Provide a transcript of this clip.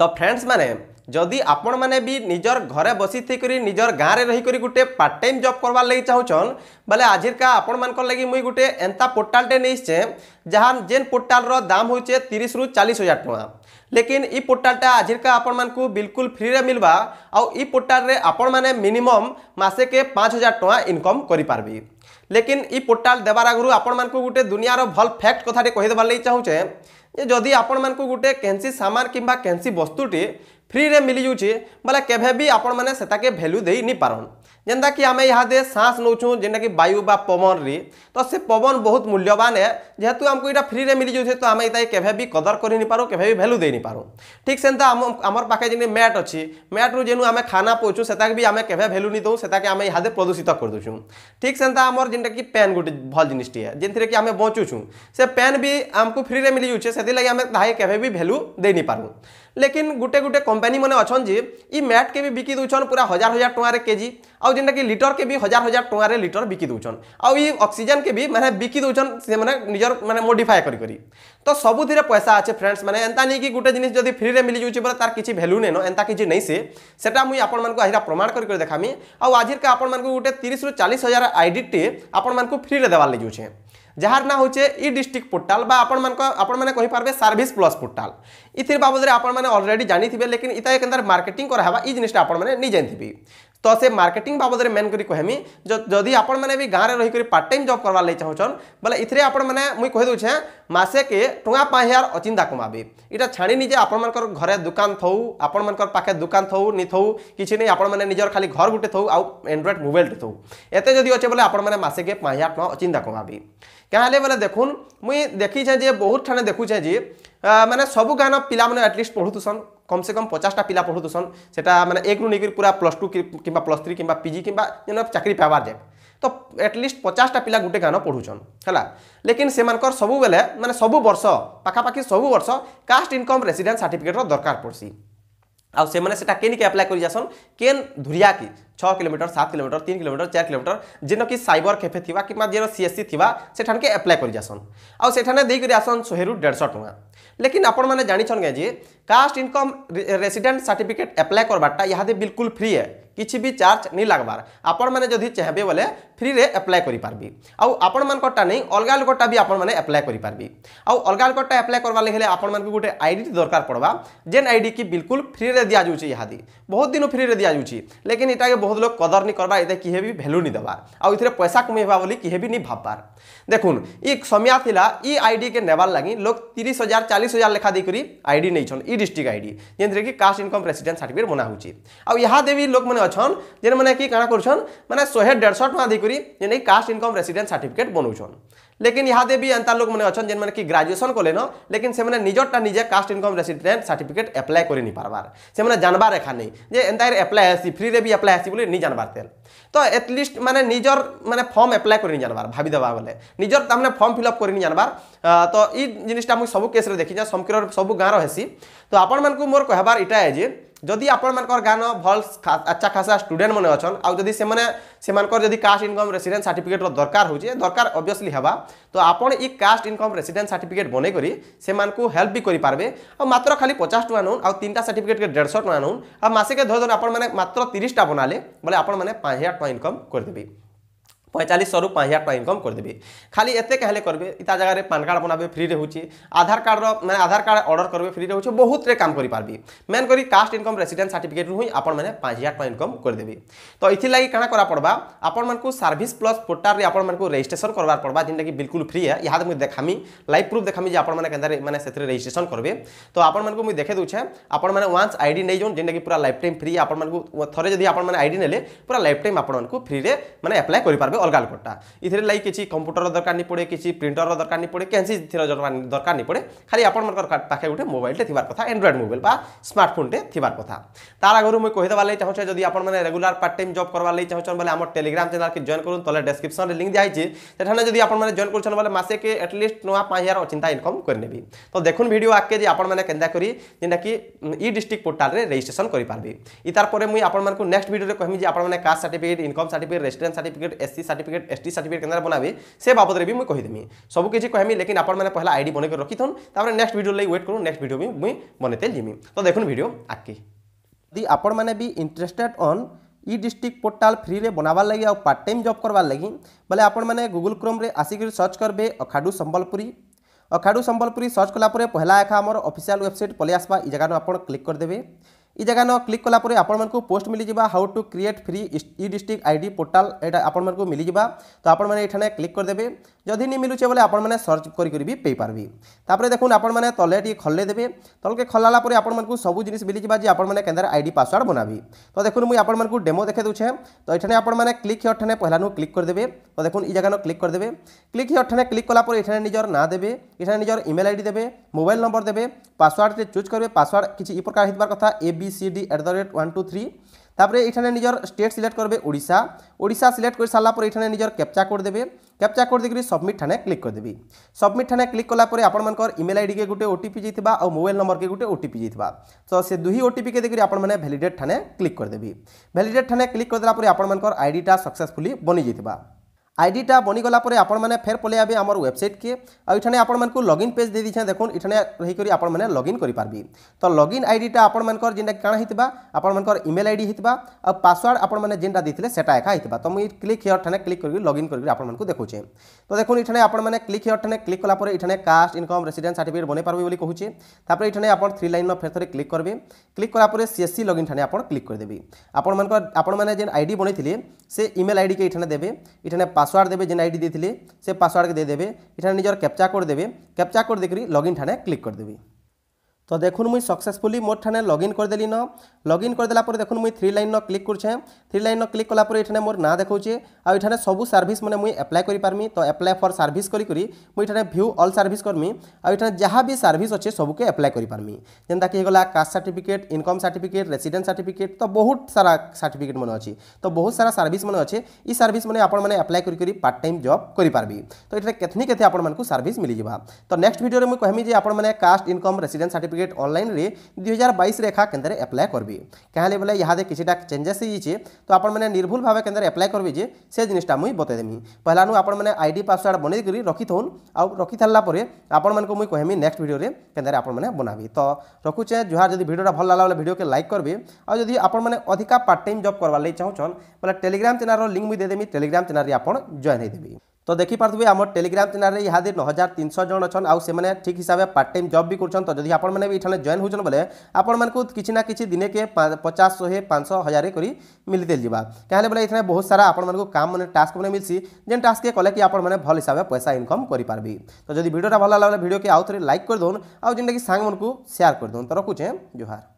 ତ ଫ୍ରେଣ୍ଡସ୍ମାନେ ଯଦି ଆପଣମାନେ ବି ନିଜର ଘରେ ବସିଥିକରି ନିଜର ଗାଁରେ ରହିକରି ଗୋଟେ ପାର୍ଟ ଟାଇମ୍ ଜବ୍ କରବାର୍ ଲାଗି ଚାହୁଁଛନ୍ ବୋଲେ ଆଜିରକା ଆପଣମାନଙ୍କର ଲାଗି ମୁଇଁ ଗୋଟେ ଏନ୍ତା ପୋର୍ଟାଲ୍ଟେ ନେଇଛେ ଯାହା ଯେନ୍ ପୋର୍ଟାଲ୍ର ଦାମ୍ ହେଉଛେ ତିରିଶରୁ ଚାଳିଶ ହଜାର ଟଙ୍କା ଲେକିନ୍ ଇ ପୋର୍ଟାଲ୍ଟା ଆଜିରକା ଆପଣମାନଙ୍କୁ ବିଲକୁଲ ଫ୍ରିରେ ମିଲ୍ବା ଆଉ ଇ ପୋର୍ଟାଲ୍ରେ ଆପଣମାନେ ମିନିମମ୍ ମାସେକେ ପାଞ୍ଚ ହଜାର ଟଙ୍କା ଇନକମ୍ କରିପାରବେ লেকিন ই পোর্টাল দেবার আগর আপনার গোটে দুনিয়ার ভাল ফ্যাক্ট কথাটি কহিদেবার লাগে চাহুছে যে যদি আপনার গোটে কেনসি সামান কিংবা কেনসি বস্তুটি फ्री रे मिली जाऊँचे बोले के आपण के भैल्यू दे नहीं पारन जेनता कि आम यहाँ सांस नौ जेनता कि वायु बा पवन रे तो से पवन बहुत मूल्यवान है जेहेतु आमको यहाँ फ्री में मिली जाए तो आम ये केवेबी कदर कर पारूँ केवे भैल्यू दे पारूँ ठीक से आम पाखे जिन मैट अच्छी मैट रू जेन आम खाना पोचु से भी आम केवे भैल्यू नहीं दूँ से आम यहाँ प्रदूषित कर दूचु ठीक से आमर जिनटा कि पेन गोटे भल जिन जिनके आम बचुचू से पेन भी आमको फ्री में मिली जाऊे से आम केवे भी भैल्यू दे पार लेकिन गोटे गोटे कंपनी मैंने अच्छे ये मैट के भी बिकी दूचन पूरा हजार हजार टकर जी आउ जेनटा कि लिटर के भी हजार हजार टकर लिटर बिकी दूचन आउ इ ऑक्सीजन के भी मैंने बिकी दूचन से मैंने निजर मैंने मोडिफाए कर करी तो सबुति पैसा अच्छे फ्रेंड्स मैंने एंता नहीं कि गोटे जिनिस जदि फ्री रे मिली जाउछे बोले तार किसी भैल्यू नै न एंता किसी नहीं से मुझे मुई प्रमाण कर देखामी आउ आज का आपण गोटे तीस रु हजार आईडी टे आप फ्री रे देवार लगे ଯାହାର ନାଁ ହେଉଛେ ଇ ଡିଷ୍ଟ୍ରିକ୍ଟ ପୋର୍ଟାଲ ବା ଆପଣମାନଙ୍କ ଆପଣମାନେ କହିପାରିବେ ସର୍ଭିସ୍ ପ୍ଲସ୍ ପୋର୍ଟାଲ ଇଥିର ବାବଦରେ ଆପଣମାନେ ଅଲରେଡ଼ି ଜାଣିଥିବେ ଲେକିନ୍ ଇଟା କେନ୍ତାର ମାର୍କେଟିଂ କରାହେବା ଇ ଜିନିଷଟା ଆପଣମାନେ ନେଇ ଜାଣିଥିବେ ତ ସେ ମାର୍କେଟିଂ ବାବଦରେ ମେନ୍ କରି କହେମି ଯଦି ଆପଣମାନେ ବି ଗାଁରେ ରହିକରି ପାର୍ଟ ଟାଇମ୍ ଜବ୍ କରବାର୍ ଲାଗି ଚାହୁଁଛନ୍ ବୋଲେ ଏଥିରେ ଆପଣମାନେ ମୁଇଁ କହିଦେଉଛେ ମାସେକେ ଟଙ୍କା ପାଞ୍ଚ ହଜାର ଅଚିନ୍ତା କମାବେ ଇଟା ଛାଡ଼ିନି ଯେ ଆପଣମାନଙ୍କର ଘରେ ଦୋକାନ ଥାଉ ଆପଣମାନଙ୍କର ପାଖେ ଦୋକାନ ଥାଉ ନି ଥାଉ କିଛି ନାହିଁ ଆପଣମାନେ ନିଜର ଖାଲି ଘର ଗୋଟେ ଥାଉ ଆଉ ଆଣ୍ଡ୍ରଏଡ଼୍ ମୋବାଇଲଟେ ଥାଉ ଏତେ ଯଦି ଅଛେ ବୋଲେ ଆପଣମାନେ ମାସେକେ ପାଞ୍ଚ ହଜାର ଟଙ୍କା ଅଚିନ୍ତା କମାବେ କାଁ ହେଲେ ବୋଲେ ଦେଖୁନ୍ ମୁଇଁ ଦେଖିଛେଁ ଯେ ବହୁତ ଠାନେ ଦେଖୁଛେଁ ଯେ মানে সবু গান পিলামানে আটলিস্ট পড়ুথুসন কমসে কম পচাশটা পিলা পড়ুথুসন সেটা মানে একরু নেই পুরা প্লস টু কিংবা প্লস থ্রি কিংবা পিজি কিংবা যেন চাকরি পাইবার যায় তো এটলিস্ট পচাশটা পিলা গোটে গান পড়ুছন হল লেকিন সেমানকর সবুবেলে মানে সবু বর্ষ পাখাপাখি সবু বর্ষ কাস্ট ইনকম রেসিডেন্স সার্টিফিকেটর দরকার পড়ছি आने के अप्लाई कर जासन केन धुरिया कि छः किलोमीटर सात किलोमीटर तीन किलोमीटर चार किलोमीटर जेन कि सबर कैफे थी कि सी एस सी थी के अप्लाई कर जासन आठने देकर आसन शहे रू डेढ़ टाँग लेकिन आपण मैंने जानते हैं जी caste income resident certificate apply करवाटा यहाँ बिल्कुल फ्री है किसी भी चार्ज नहीं लगवार आपण मैंने जदि चाहिए बोले फ्री में एप्लाय करें आउ आपण मानकटा नहीं अलग लोकटा भी आपने एप्लाय करेंगे आउ अलग लोकटा एप्लाय कर लगे आप मैं गोटे आई डी दरकार पड़वा जेन आई की बिल्कुल फ्री में दि जाऊँ बहुत दिन फ्री में दि लेकिन इटा के बहुत लोग कदर नहीं करवा ये किए भी भैल्यू नहीं देवार आउे पैसा कमेबा बोली किए भी नहीं भावार देखुन ये समिया इ आई डी के नेबार लगी लोग तीस हजार चालीस हजार लिखा देकर आई डी नहीं डिस्ट्रिक्ट आई डी जेन्द्र कि कास्ट इनकम रेसीडेन्ट सार्टिफिकेट बना हो देवी लोग मैंने অছন যে মানে কি কানা করছন মানে শহে দেড়শো টাকা দিয়ে করে যেন কাস্ট ইনকম রেসিডেন্ট সার্টিফিকেট বনাউছন লেকিন ইহাদে বি এন্তা লোক মানে অছন যেন মানে কি গ্রাজুয়েসন কলেন লেকিন সে নিজটা নিজে caste income resident certificate apply করে নি পারবার সে জানবার এখা নেই যে এন্তা এপ্লাই আসি ফ্রিরে বি এপ্লাই আসি বলে নি জানবার তেল তো এটলিস্ট মানে নিজর মানে ফর্ম এপ্লাই করে নি জানবার ভাবি দেবা বলে নিজর তার ফর্ম ফিল আপ করে নি জানবার তো এই জিনিসটা মুখ সবু কেস্রে দেখিছে সমকির সবু গাঁর হেসি তো আপন মানুষ মোর কহবার এটা যে যদি আপনার গান ভাল আচ্ছা খাসা স্টুডেন্ট মানে অছন আদি সে যদি কাস্ট ইনকম রেসিডেন্ট সার্টিফিকেটর দরকার হচ্ছে দরকার অবভিয়সলি হওয়া তো আপনার এই কাস্ট ইনকম রেসিডেন্ট সার্টিফিকেট বনাই করে সে হেল্প বি করে পারবে মাত্র খালি পচাশ টাকা নুন আনটা সার্টিফিকেটকে দেড়শো টাকা নুন আসিকে ধরে ধরুন আপনার মাত্র তিরিশটা বনালে বলে আপনার পাঁচ হাজার টাকা ইনকম করে দেবে पैंतालीस सौ पाँच हजार टाइम इनकम करदे खाली एत कहले करेंगे इटा जगह पान कार्ड बनाबे फ्री रोचे आधार कार्ड मैंने आधार कार्ड अर्डर करेंगे फ्री रोचे बहुत रे काम करें मेन कर कास्ट इनकम रेसीडेट सर्टिफिकेट रू आप पाँच हजार टाइम इनकम करदे तो इलागी क्या करा पड़ा आपण मैं सर्विस प्लस पोर्टाल आपको करार पड़ा जेनटा कि बिल्कुल फ्री है यहाँ मुझे देखामी लाइफ प्रूफ देखामी जे आपने के से रेजिट्रेसन करेंगे तो आपको मुझे देखे दूचे आपण मैंने वन्स आईडी नहीं जो जेनटा कि पूरा लाइफ टाइम फ्री आप थे जब आप आईडी ने पूरा लाइफ टाइम आप फ्री मैंने एप्लाय करेंगे ভাবে অলগা কোডটা এর লাগি কিছু কম্পুটর দরকার নি পড়ে কিছু প্রিন্টর দরকার নি পড়ে কেনসি এর দরকার নি পড়ে খালি আপনার পাখে গোটে মোবাইলটে থাকার কথা এন্ড্রয়েড মোবাইল বা স্মার্টফোনটে থাকার কথা তার আগর মুই কহিদেবা লাগে চাহুছে যদি আপনার রেগুলার পার্ট টাইম জব করবার লাগে চাহুছেন বলে আমার টেলিগ্রাম চ্যানেলকে জয়েন করুন তলে ডেসক্রিপশনে লিঙ্ক দিয়া হয়েছে সেখানে যদি আপনার জয়েন করছেন বলে মাসেকে এটলিস্ট নয় পাঁচ হাজার অচিন্তা ইনকম করে নেবি তো দেখুন ভিডিও আগে যে আপনার কেন্দা করি যেটা কি ই ডিস্ট্রিক্ট পোর্টালে রেজিষ্ট্রেসন করে পারবি ই তারপরে মুই আপনার নেক্সট ভিডিওরে কহমি যে আপনার caste certificate income certificate residence certificate SC certificate S T certificate केन्द्र बनाबे से बाबद भी मुझे कहीदेमी सब किसी कहमी लेकिन आपण मैंने पहला आईडी बनकर रखिथन तापर नेक्स्ट भिडियो लगे व्वेट करूँ नेक्स्ट भिडियो भी मुझे बनते जिमी तो देखो भिडियो आगे यदि आपण मैंने भी interested on e district portal ফ্রিরে বনাবার লাগি আর পার্ট টাইম জব করবার লাগি বেলে আপন মানে গুগল ক্রোম্রে আসিকি সর্চ করবে অখাডু সম্বলপুরী অখাডু সম্বলপুরী সর্চ কলাপরে পহলা এখা আমার অফিসিয়াল ওয়েবসাইট পলাই আসবা এই জায়গার আপনার ক্লিক করেদেবে এই জায়গা ক্লিক কলাপরে আপনার পোস্ট মিলিযা how to create free e district ID portal এটা আপনার মিলিযা তো আপনার এখানে ক্লিক করেদেবে যদি নি মিলুছে বলে আপনার সর্চ করি বি পাইপারবি তাপরে দেখুন আপনার তলে টিকি খোলে দেবে তলকে খোলালা পরে আপনার সবু জিনিস মিলিযা যে আপনার কেন্দ্রের আইডি পাসওয়ার্ড বনাবি তো দেখুন মুই আপনার ডেমো দেখে দেছে তো এখানে আপনার ক্লিক হিয়রঠানে পহলা নু ক্লিক করেদেবে তো দেখুন এই জায়গা ক্লিক করেদেবে ক্লিক হিয়রঠানে ক্লিক কলাপরে এখানে নিজের না দেবে এখানে নিজের ইমেল আইডি দেবে মোবাইল নম্বর দেবে পাসওয়ার্ডটি চুজ করবে পাসওয়ার্ড কিছু এই প্রকার হওয়ার কথা A B B C D at the rate one two three তাপরে এখানে নিজের স্টেট সিলেক্ট করবে ওড়শা ওড়শা সিলেক্ট করে সারা পরে এখানে নিজের ক্যাপচা কোড দেবে ক্যাপচা কোড দিয়ে সবমিট ঠানে ক্লিক করেদেবি সবমিট ঠানে ক্লিক কলাপরে আপনার ইমেল আইডি কে গোটে ওটিপি যাই আর মোবাইল নম্বর কে গোটে ওটিপি যাই তো সে দুই ওটিপি কে দেখি আপনার ভ্যালিডেট ঠানে ক্লিক করেদেবি ভ্যালিডেট ঠানে ক্লিক করেদেলা পরে আপনার আইডিটা সকসেসফুলি বনি যাই আইডিটা বনিগলা পরে আপনার মানে ফের পলাই আবে আমার ওয়েবসাইটকে আঠানে আপনার লগইন পেজ দিয়ে দিয়েছে দেখুন এখানে রহিকি আপনার মানে লগইন করে পারবি তো লগইন আইডিটা আপনার যেটা কাণ হইতা আপনার ইমেল আইডি হইতা আর পাসওয়ার্ড আপনার মানে যেটা দিয়ে সেটা একা হইতা তো মুই ক্লিক হিয়ার ঠানে ক্লিক করি লগইন করি আপনার দেখুছে তো দেখুন এখানে আপনার ক্লিক হিয়ার ঠানে ক্লিক কলা পরে এখানে কাস্ট ইনকম রেসিডেন্স সার্টিফিকেট বনাই পারবে বলে কুছে তাপরে এখানে আপনার থ্রি লাইন ফের থরে ক্লিক করবে ক্লিক কলা পরে সিএসসি লগইন ঠানে আপনার ক্লিক করে দেবে আপনার আপনার যে আইডি বনাইলে সে ইমেল আইডিকে এখানে দেবে এখানে পাস पासवर्ड देवे जेन आईडी देते पासवर्ड के देदेवे ये निजर कैप्चा कोड देवे कैप्चा कोड देकर लगइन ठाने क्लिक करदेवे তো দেখুন মুই সকসেসফুলি মোর ঠানে লগ ইন করেদেলি ন লগ ইন করেদেলা পরে দেখুন মুই থ্রি লাইন ন ক্লিক করছে থ্রি লাইন ন ক্লিক কলা পরে এখানে মোর না দেখাউছে আঠানে সবু সার্ভিস মানে মুই আপ্লাই করে পারমি তো আপ্লাই ফর সার্ভিস করি করি মুই এখানে ভিউ অল সার্ভিস করমি আঠানে যা বি সার্ভিস অছে সবুকে আপ্লাই করে পারমি যেটা কি হলা caste certificate income certificate resident certificate তো বহুত সারা সার্টিফিকেট মানে অছে তো বহুত সারা সার্ভিস মানে অছে ই সার্ভিস মানে আপন মানে আপ্লাই করি করি পার্ট টাইম জব করে পারবি তো এখানে কেতনি কেতে আপন মানুষ সার্ভিস মিলি যা তো নেক্সট ভিডিওরে মুই কহমি যে আপন মানে caste income resident certificate certificate online दुई हजार बैश केन्द्र एप्लाय करबे क्या बोले यहाँ किसीटा चेंजेस हो तो आपने निर्भुल भाव केन्द्र एप्लाय करेंगे जे से जिनटा मुई बतैदेमी पहलानु आपने डी पासवर्ड बनई रखी थोन आ रखी सारापर आपण मैं मुई कहमी नेक्स्ट भिडियो केन्द्र आपने बनाबी तो रखुचे जुहार जब भिडियो भल लगे बोले भिडियो के लाइक करबे आ जदि आपने अधिका पार्ट टाइम जब करवार लगे चाहूँ बोले टेलीग्राम चैनल लिंक मुझे देदेमी टेलीग्राम चैनल आप जॉइन होदेवी তো দেখিপারে আমার টেলিগ্রাম চ্যানেল ইহাদি নহাজার তিনশো জন অছন আসে ঠিক হিসাবে পার্ট টাইম জব বি করছেন তো যদি আপন মানে এখানে জয়েন হচ্ছেন বলে আপন মানুষ কিছু না কিছু দিনে কে পচাশ শহে পাঁচশো হাজার করে মিলিতে যা কেন বলে এখানে বহু সারা আপন মানুষ কাম মানে টাস্ক মানে মিলছি যে টাস্ক কলে কি আপন মানে ভাল হিসাবে পয়সা ইনকম করে পারবি তো যদি ভিডিওটা ভালো লাগলে ভিডিওকে আউথরে লাইক করে দৌন আউ যেটা কি সাং মানুষ সেয়ার করে দৌন তো রকুছে জোহার